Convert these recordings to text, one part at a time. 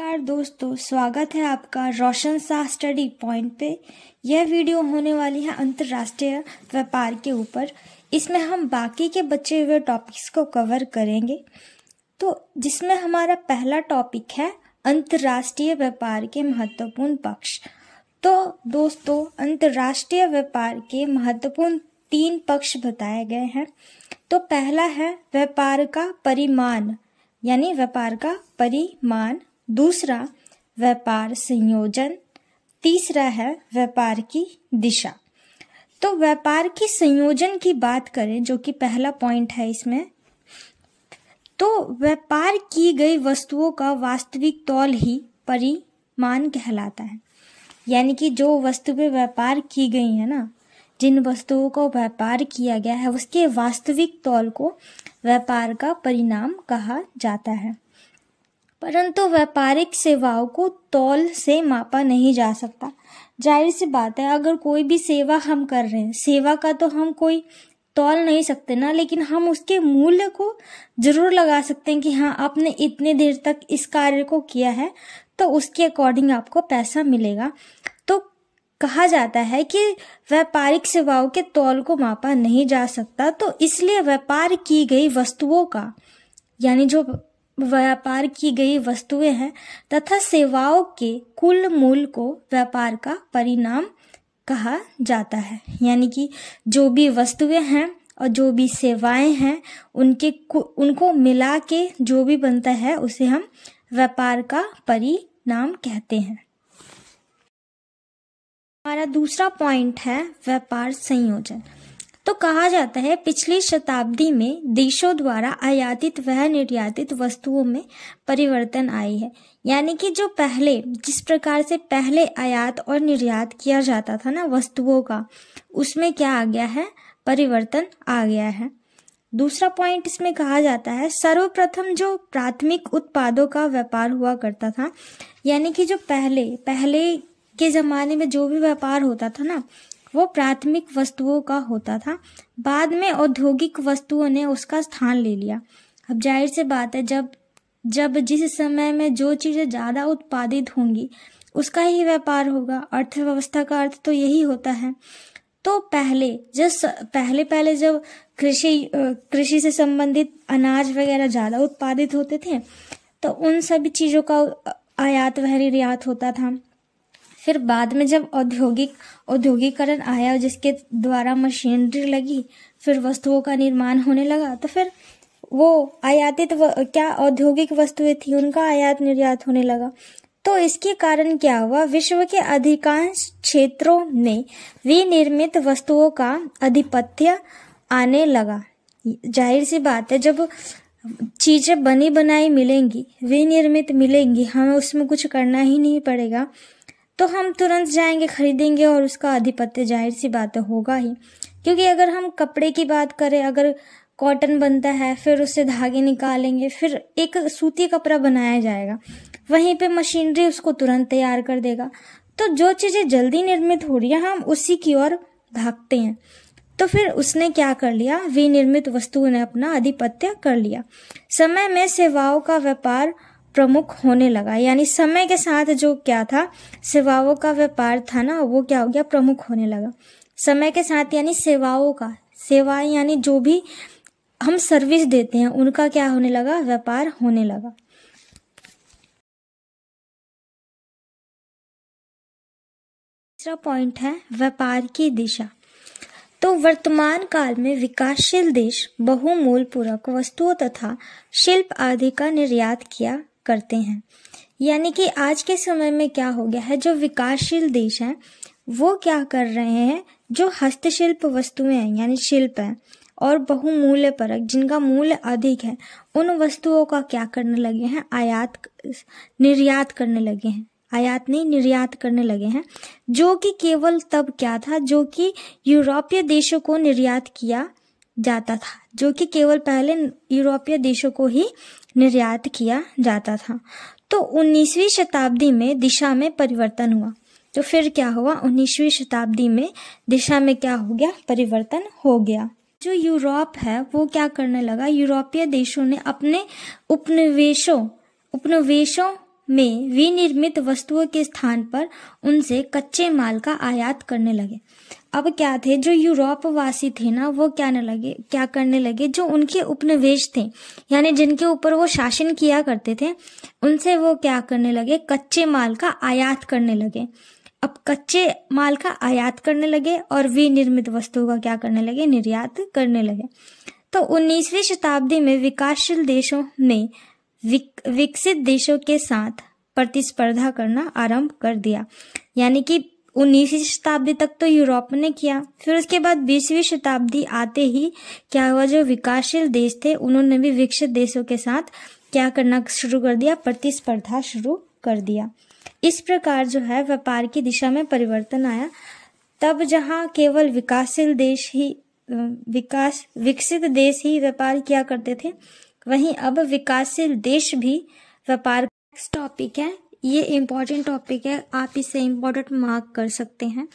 नमस्कार दोस्तों स्वागत है आपका रोशन शाह स्टडी पॉइंट पे यह वीडियो होने वाली है अंतर्राष्ट्रीय व्यापार के ऊपर इसमें हम बाकी के बचे हुए टॉपिक्स को कवर करेंगे तो जिसमें हमारा पहला टॉपिक है अंतर्राष्ट्रीय व्यापार के महत्वपूर्ण पक्ष तो दोस्तों अंतर्राष्ट्रीय व्यापार के महत्वपूर्ण तीन पक्ष बताए गए हैं तो पहला है व्यापार का परिमाण यानी व्यापार का परिमाण दूसरा व्यापार संयोजन तीसरा है व्यापार की दिशा तो व्यापार की संयोजन की बात करें जो कि पहला पॉइंट है इसमें तो व्यापार की गई वस्तुओं का वास्तविक तौल ही परिमाण कहलाता है यानी कि जो वस्तु पे व्यापार की गई है ना जिन वस्तुओं का व्यापार किया गया है उसके वास्तविक तौल को व्यापार का परिणाम कहा जाता है परंतु व्यापारिक सेवाओं को तौल से मापा नहीं जा सकता जाहिर सी बात है अगर कोई भी सेवा हम कर रहे हैं सेवा का तो हम कोई तौल नहीं सकते ना लेकिन हम उसके मूल्य को जरूर लगा सकते हैं कि हाँ आपने इतने देर तक इस कार्य को किया है तो उसके अकॉर्डिंग आपको पैसा मिलेगा तो कहा जाता है कि व्यापारिक सेवाओं के तौल को मापा नहीं जा सकता तो इसलिए व्यापार की गई वस्तुओं का यानी जो व्यापार की गई वस्तुएं हैं तथा सेवाओं के कुल मूल को व्यापार का परिणाम कहा जाता है यानी कि जो भी वस्तुएं हैं और जो भी सेवाएं हैं उनके उनको मिला के जो भी बनता है उसे हम व्यापार का परिणाम कहते हैं हमारा दूसरा पॉइंट है व्यापार संयोजन तो कहा जाता है पिछली शताब्दी में देशों द्वारा आयातित व निर्यातित वस्तुओं में परिवर्तन आई है यानी कि जो पहले जिस प्रकार से पहले आयात और निर्यात किया जाता था ना वस्तुओं का उसमें क्या आ गया है परिवर्तन आ गया है दूसरा पॉइंट इसमें कहा जाता है सर्वप्रथम जो प्राथमिक उत्पादों का व्यापार हुआ करता था यानी कि जो पहले पहले के ज़माने में जो भी व्यापार होता था ना वो प्राथमिक वस्तुओं का होता था बाद में औद्योगिक वस्तुओं ने उसका स्थान ले लिया अब जाहिर सी बात है जब जब जिस समय में जो चीज़ें ज़्यादा उत्पादित होंगी उसका ही व्यापार होगा अर्थव्यवस्था का अर्थ तो यही होता है तो पहले जिस पहले पहले जब कृषि कृषि से संबंधित अनाज वगैरह ज़्यादा उत्पादित होते थे तो उन सभी चीज़ों का आयात वह निर्यात होता था फिर बाद में जब औद्योगिक औद्योगिकरण आया जिसके द्वारा मशीनरी लगी फिर वस्तुओं का निर्माण होने लगा तो फिर वो आयातित क्या औद्योगिक वस्तुएं थी उनका आयात निर्यात होने लगा तो इसके कारण क्या हुआ विश्व के अधिकांश क्षेत्रों में विनिर्मित वस्तुओं का आधिपत्य आने लगा जाहिर सी बात है जब चीजें बनी बनाई मिलेंगी विनिर्मित मिलेंगी हमें उसमें कुछ करना ही नहीं पड़ेगा तो हम तुरंत जाएंगे खरीदेंगे और उसका आधिपत्य जाहिर सी बात होगा ही क्योंकि अगर हम कपड़े की बात करें अगर कॉटन बनता है फिर उससे धागे निकालेंगे फिर एक सूती कपड़ा बनाया जाएगा वहीं पे मशीनरी उसको तुरंत तैयार कर देगा तो जो चीज़ें जल्दी निर्मित हो रही है हम उसी की ओर भागते हैं तो फिर उसने क्या कर लिया विनिर्मित वस्तु ने अपना आधिपत्य कर लिया समय में सेवाओं का व्यापार प्रमुख होने लगा यानी समय के साथ जो क्या था सेवाओं का व्यापार था ना वो क्या हो गया प्रमुख होने लगा समय के साथ यानी सेवाओं का सेवाएं यानी जो भी हम सर्विस देते हैं उनका क्या होने लगा व्यापार होने लगा तीसरा पॉइंट है व्यापार की दिशा तो वर्तमान काल में विकासशील देश बहुमूल पूरक वस्तुओं तथा शिल्प आदि का निर्यात किया करते हैं यानी कि आज के समय में क्या हो गया है जो विकासशील देश हैं वो क्या कर रहे हैं जो हस्तशिल्प वस्तुएं हैं यानी शिल्प हैं और बहुमूल्य परक जिनका मूल्य अधिक है उन वस्तुओं का क्या करने लगे हैं आयात निर्यात करने लगे हैं आयात नहीं निर्यात करने लगे हैं जो कि केवल तब क्या था जो कि यूरोपीय देशों को निर्यात किया जाता था जो कि केवल पहले यूरोपीय देशों को ही निर्यात किया जाता था तो 19वीं शताब्दी में दिशा में परिवर्तन हुआ तो फिर क्या हुआ 19वीं शताब्दी में दिशा में क्या हो गया परिवर्तन हो गया जो यूरोप है वो क्या करने लगा यूरोपीय देशों ने अपने उपनिवेशों उपनिवेशों में विनिर्मित वस्तुओं के स्थान पर उनसे कच्चे माल का आयात करने लगे अब क्या थे जो यूरोपवासी थे ना वो क्या ने लगे क्या करने लगे जो उनके उपनिवेश थे यानी जिनके ऊपर वो शासन किया करते थे उनसे वो क्या करने लगे कच्चे माल का आयात करने लगे अब कच्चे माल का आयात करने लगे और विनिर्मित वस्तुओं का क्या करने लगे निर्यात करने लगे तो 19वीं शताब्दी में विकासशील देशों में विक, विकसित देशों के साथ प्रतिस्पर्धा करना आरंभ कर दिया यानी कि उन्नीसवीं शताब्दी तक तो यूरोप ने किया फिर उसके बाद बीसवीं शताब्दी आते ही क्या हुआ जो विकासशील देश थे उन्होंने भी विकसित देशों के साथ क्या करना शुरू कर दिया प्रतिस्पर्धा शुरू कर दिया इस प्रकार जो है व्यापार की दिशा में परिवर्तन आया तब जहाँ केवल विकासशील देश ही विकास विकसित देश ही व्यापार किया करते थे वहीं अब विकासशील देश भी व्यापार टॉपिक है ये इम्पॉर्टेंट टॉपिक है आप इसे इम्पोर्टेंट मार्क कर सकते हैं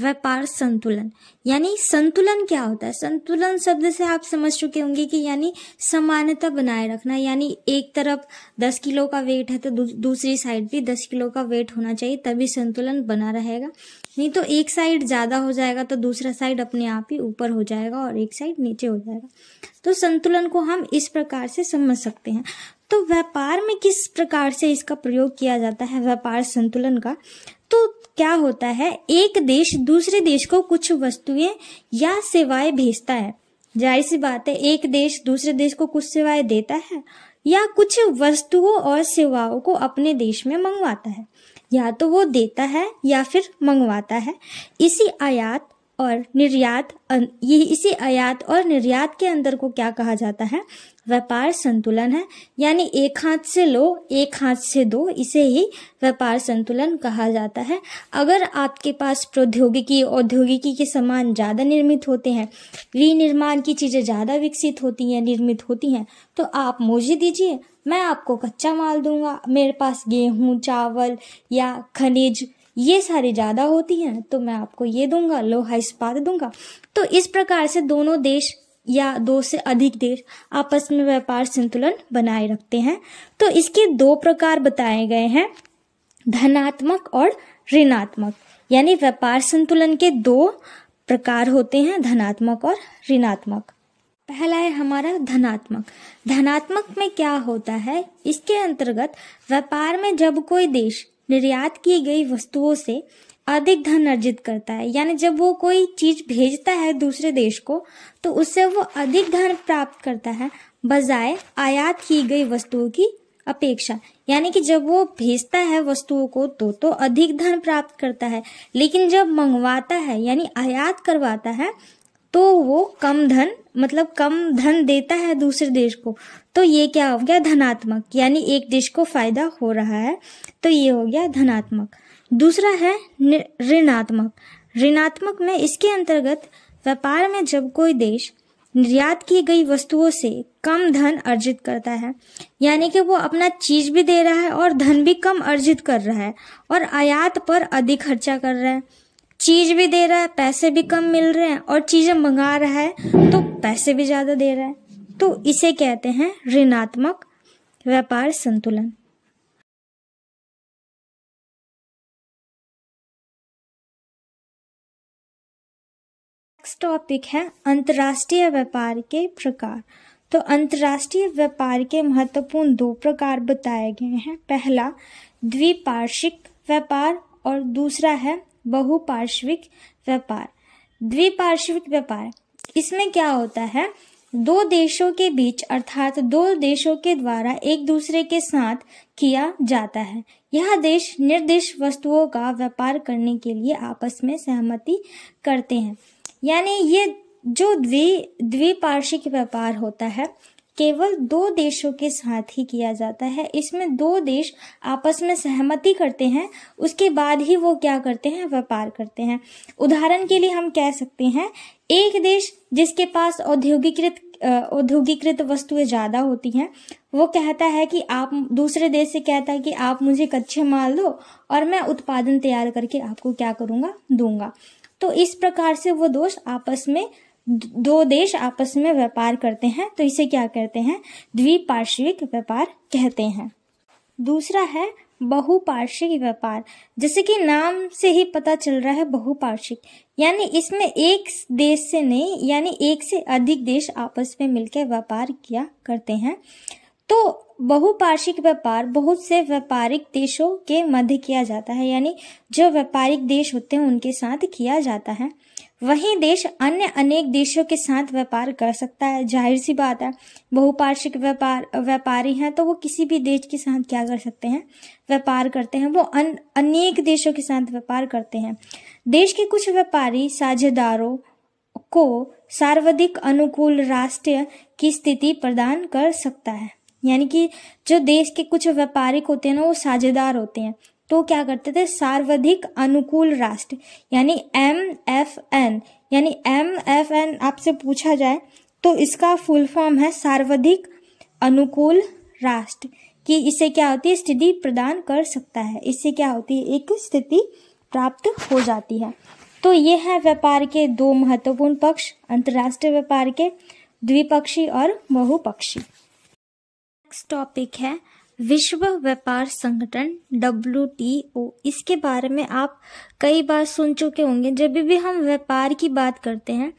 व्यापार संतुलन यानी संतुलन क्या होता है संतुलन शब्द से आप समझ चुके होंगे कि यानी समानता बनाए रखना यानी एक तरफ दस किलो का वेट है तो दू, दूसरी साइड भी दस किलो का वेट होना चाहिए तभी संतुलन बना रहेगा नहीं तो एक साइड ज़्यादा हो जाएगा तो दूसरा साइड अपने आप ही ऊपर हो जाएगा और एक साइड नीचे हो जाएगा तो संतुलन को हम इस प्रकार से समझ सकते हैं तो व्यापार में किस प्रकार से इसका प्रयोग किया जाता है व्यापार संतुलन का तो क्या होता है एक देश दूसरे देश को कुछ वस्तुएं या सेवाएं भेजता है जाहिर सी बात है एक देश दूसरे देश को कुछ सेवाएं देता है या कुछ वस्तुओं और सेवाओं को अपने देश में मंगवाता है या तो वो देता है या फिर मंगवाता है इसी आयात और निर्यात ये इसी आयात और निर्यात के अंदर को क्या कहा जाता है व्यापार संतुलन है यानी एक हाथ से लो एक हाथ से दो इसे ही व्यापार संतुलन कहा जाता है अगर आपके पास प्रौद्योगिकी औद्योगिकी के सामान ज़्यादा निर्मित होते हैं विनिर्माण की चीज़ें ज़्यादा विकसित होती हैं निर्मित होती हैं तो आप मुझे दीजिए मैं आपको कच्चा माल दूंगा मेरे पास गेहूँ चावल या खनिज ये सारी ज़्यादा होती हैं तो मैं आपको ये दूंगा लोहा इस्पात दूंगा तो इस प्रकार से दोनों देश या दो से अधिक देश आपस में व्यापार संतुलन बनाए रखते हैं तो इसके दो प्रकार बताए गए हैं धनात्मक और ऋणात्मक यानी व्यापार संतुलन के दो प्रकार होते हैं धनात्मक और ऋणात्मक पहला है हमारा धनात्मक धनात्मक में क्या होता है इसके अंतर्गत व्यापार में जब कोई देश निर्यात की गई वस्तुओं से अधिक धन अर्जित करता है यानी जब वो कोई चीज भेजता है दूसरे देश को तो उससे वो अधिक धन प्राप्त करता है बजाय आयात की गई वस्तुओं की अपेक्षा यानी कि जब वो भेजता है वस्तुओं को तो तो अधिक धन प्राप्त करता है लेकिन जब मंगवाता है यानी आयात करवाता है तो वो कम धन मतलब कम धन देता है दूसरे देश को तो ये क्या हो गया धनात्मक यानी एक देश को फायदा हो रहा है तो ये हो गया धनात्मक दूसरा है ऋणात्मक ऋणात्मक में इसके अंतर्गत व्यापार में जब कोई देश निर्यात की गई वस्तुओं से कम धन अर्जित करता है यानी कि वो अपना चीज भी दे रहा है और धन भी कम अर्जित कर रहा है और आयात पर अधिक खर्चा कर रहा है चीज भी दे रहा है पैसे भी कम मिल रहे हैं और चीजें मंगा रहा है तो पैसे भी ज्यादा दे रहा है तो इसे कहते हैं ऋणात्मक व्यापार संतुलन नेक्स्ट टॉपिक है अंतर्राष्ट्रीय व्यापार के प्रकार तो अंतर्राष्ट्रीय व्यापार के महत्वपूर्ण दो प्रकार बताए गए हैं पहला द्विपार्श्विक व्यापार और दूसरा है बहुपार्श्विक व्यापार द्विपार्श्विक व्यापार इसमें क्या होता है दो देशों के बीच अर्थात दो देशों के द्वारा एक दूसरे के साथ किया जाता है यह देश निर्देश वस्तुओं का व्यापार करने के लिए आपस में सहमति करते हैं यानी ये जो द्वि द्विपार्शिक व्यापार होता है केवल दो देशों के साथ ही किया जाता है इसमें दो देश आपस में सहमति करते हैं उसके बाद ही वो क्या करते हैं व्यापार करते हैं उदाहरण के लिए हम कह सकते हैं एक देश जिसके पास औद्योगिकृत औद्योगिकृत वस्तुएं ज़्यादा होती हैं वो कहता है कि आप दूसरे देश से कहता है कि आप मुझे कच्चे माल दो और मैं उत्पादन तैयार करके आपको क्या करूँगा दूंगा तो इस प्रकार से वो दोष आपस में दो देश आपस में व्यापार करते हैं तो इसे क्या कहते हैं द्विपार्श्विक व्यापार कहते हैं दूसरा है बहुपार्श्विक व्यापार जैसे कि नाम से ही पता चल रहा है बहुपार्श्विक यानी इसमें एक देश से नहीं यानी एक से अधिक देश आपस में मिलकर व्यापार किया करते हैं तो बहुपार्श्विक व्यापार बहुत से व्यापारिक देशों के मध्य किया जाता है यानी जो व्यापारिक देश होते हैं उनके साथ किया जाता है वही देश अन्य अनेक देशों के साथ व्यापार कर सकता है जाहिर सी बात है बहुपार्श्विक व्यापार व्यापारी हैं तो वो किसी भी देश के साथ क्या कर सकते हैं व्यापार करते हैं वो अन, अनेक देशों के साथ व्यापार करते हैं देश के कुछ व्यापारी साझेदारों को सर्वाधिक अनुकूल राष्ट्र की स्थिति प्रदान कर सकता है यानी कि जो देश के कुछ व्यापारिक होते हैं ना वो साझेदार होते हैं तो क्या करते थे सार्वधिक अनुकूल राष्ट्र यानी एम एफ एन यानी एम एफ एन आपसे पूछा जाए तो इसका फुल फॉर्म है सार्वधिक अनुकूल राष्ट्र कि इससे क्या होती है स्थिति प्रदान कर सकता है इससे क्या होती है एक स्थिति प्राप्त हो जाती है तो ये है व्यापार के दो महत्वपूर्ण पक्ष अंतर्राष्ट्रीय व्यापार के द्विपक्षी और बहुपक्षी नेक्स्ट टॉपिक है विश्व व्यापार संगठन डब्ल्यू इसके बारे में आप कई बार सुन चुके होंगे जब भी हम व्यापार की बात करते हैं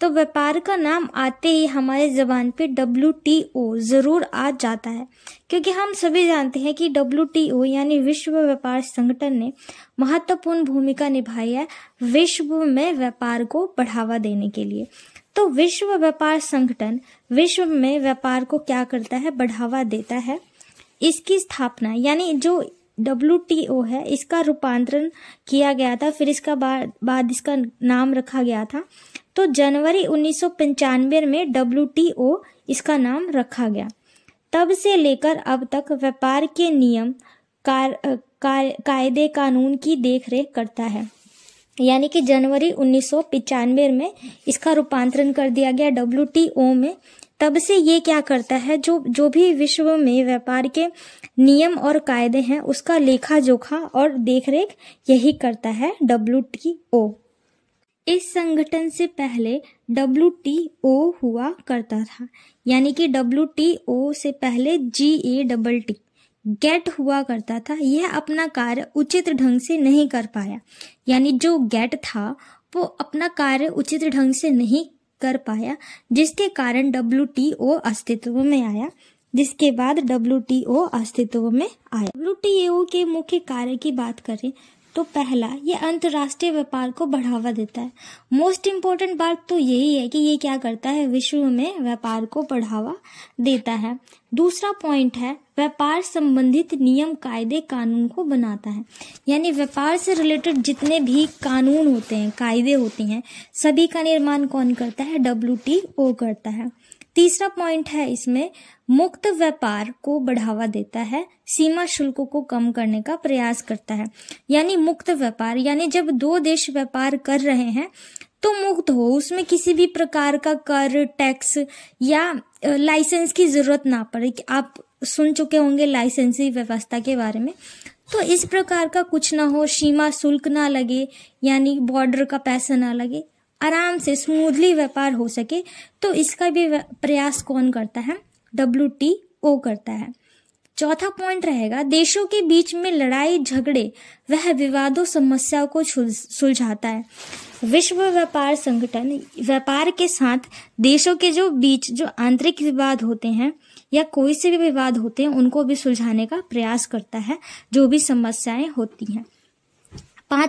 तो व्यापार का नाम आते ही हमारे ज़बान पे डब्ल्यू ज़रूर आ जाता है क्योंकि हम सभी जानते हैं कि डब्ल्यू यानी विश्व व्यापार संगठन ने महत्वपूर्ण भूमिका निभाई है विश्व में व्यापार को बढ़ावा देने के लिए तो विश्व व्यापार संगठन विश्व में व्यापार को क्या करता है बढ़ावा देता है इसकी स्थापना यानी जो डब्ल्यू है इसका रूपांतरण किया गया था फिर इसका बाद, इसका नाम रखा गया था तो जनवरी उन्नीस में डब्ल्यू इसका नाम रखा गया तब से लेकर अब तक व्यापार के नियम कार, कार, कायदे कानून की देखरेख करता है यानी कि जनवरी उन्नीस में इसका रूपांतरण कर दिया गया डब्ल्यू में तब से ये क्या करता है जो जो भी विश्व में व्यापार के नियम और कायदे हैं उसका लेखा जोखा और देखरेख यही करता है डब्ल्यू इस संगठन से पहले डब्ल्यू हुआ करता था यानी कि डब्ल्यू से पहले G A double T GATT हुआ करता था यह अपना कार्य उचित ढंग से नहीं कर पाया यानी जो गेट था वो अपना कार्य उचित ढंग से नहीं कर पाया जिसके कारण डब्ल्यू अस्तित्व में आया जिसके बाद डब्ल्यू अस्तित्व में आया डब्ल्यू के मुख्य कार्य की बात करें तो पहला ये अंतर्राष्ट्रीय व्यापार को बढ़ावा देता है मोस्ट इम्पोर्टेंट बात तो यही है कि ये क्या करता है विश्व में व्यापार को बढ़ावा देता है दूसरा पॉइंट है व्यापार संबंधित नियम कायदे कानून को बनाता है यानी व्यापार से रिलेटेड जितने भी कानून होते हैं कायदे होते हैं सभी का निर्माण कौन करता है डब्ल्यू करता है तीसरा पॉइंट है इसमें मुक्त व्यापार को बढ़ावा देता है सीमा शुल्कों को कम करने का प्रयास करता है यानी मुक्त व्यापार यानी जब दो देश व्यापार कर रहे हैं तो मुक्त हो उसमें किसी भी प्रकार का कर टैक्स या लाइसेंस की जरूरत ना पड़े कि आप सुन चुके होंगे लाइसेंसी व्यवस्था के बारे में तो इस प्रकार का कुछ ना हो सीमा शुल्क ना लगे यानी बॉर्डर का पैसा ना लगे आराम से स्मूथली व्यापार हो सके तो इसका भी प्रयास कौन करता है डब्ल्यू टी ओ करता है चौथा पॉइंट रहेगा देशों के बीच में लड़ाई झगड़े वह विवादों समस्याओं को सुलझाता है विश्व व्यापार संगठन व्यापार के साथ देशों के जो बीच जो आंतरिक विवाद होते हैं या कोई से भी विवाद होते हैं उनको भी सुलझाने का प्रयास करता है जो भी समस्याएं होती हैं